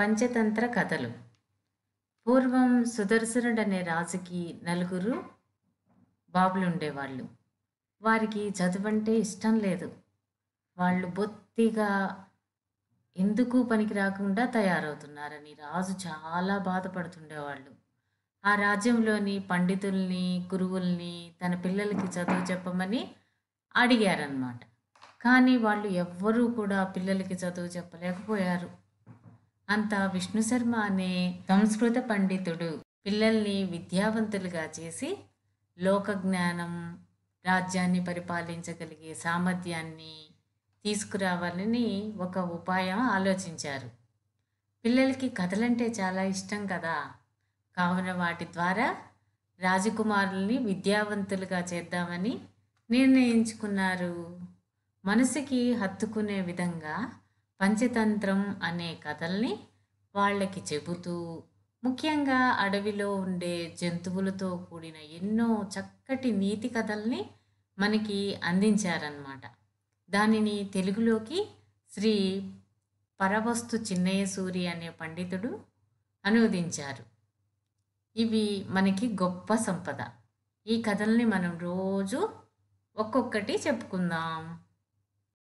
పంచతంత్ర కథలు పూర్వం సుదర్శనుడనే రాజుకి నలుగురు బాబులుండేవాళ్ళు వారికి చదువంటే ఇష్టం లేదు వాళ్ళు బొత్తిగా ఎందుకు పనికి రాకుండా తయారవుతున్నారని రాజు చాలా బాధపడుతుండేవాళ్ళు ఆ రాజ్యంలోని పండితుల్ని గురువుల్ని తన పిల్లలకి చదువు చెప్పమని అడిగారనమాట కానీ వాళ్ళు ఎవ్వరూ కూడా పిల్లలకి చదువు చెప్పలేకపోయారు అంత విష్ణు శర్మ అనే సంస్కృత పండితుడు పిల్లల్ని విద్యావంతులుగా చేసి లోక జ్ఞానం రాజ్యాన్ని పరిపాలించగలిగే సామర్థ్యాన్ని తీసుకురావాలని ఒక ఉపాయం ఆలోచించారు పిల్లలకి కథలంటే చాలా ఇష్టం కదా కావున వాటి ద్వారా రాజకుమారుల్ని విద్యావంతులుగా చేద్దామని నిర్ణయించుకున్నారు మనసుకి హత్తుకునే విధంగా పంచతంత్రం అనే కథల్ని వాళ్ళకి చెబుతూ ముఖ్యంగా అడవిలో ఉండే జంతువులతో కూడిన ఎన్నో చక్కటి నీతి కథల్ని మనకి అందించారనమాట దానిని తెలుగులోకి శ్రీ పరవస్తు చిన్నయ్య సూరి అనే పండితుడు అనువదించారు ఇవి మనకి గొప్ప సంపద ఈ కథల్ని మనం రోజు ఒక్కొక్కటి చెప్పుకుందాం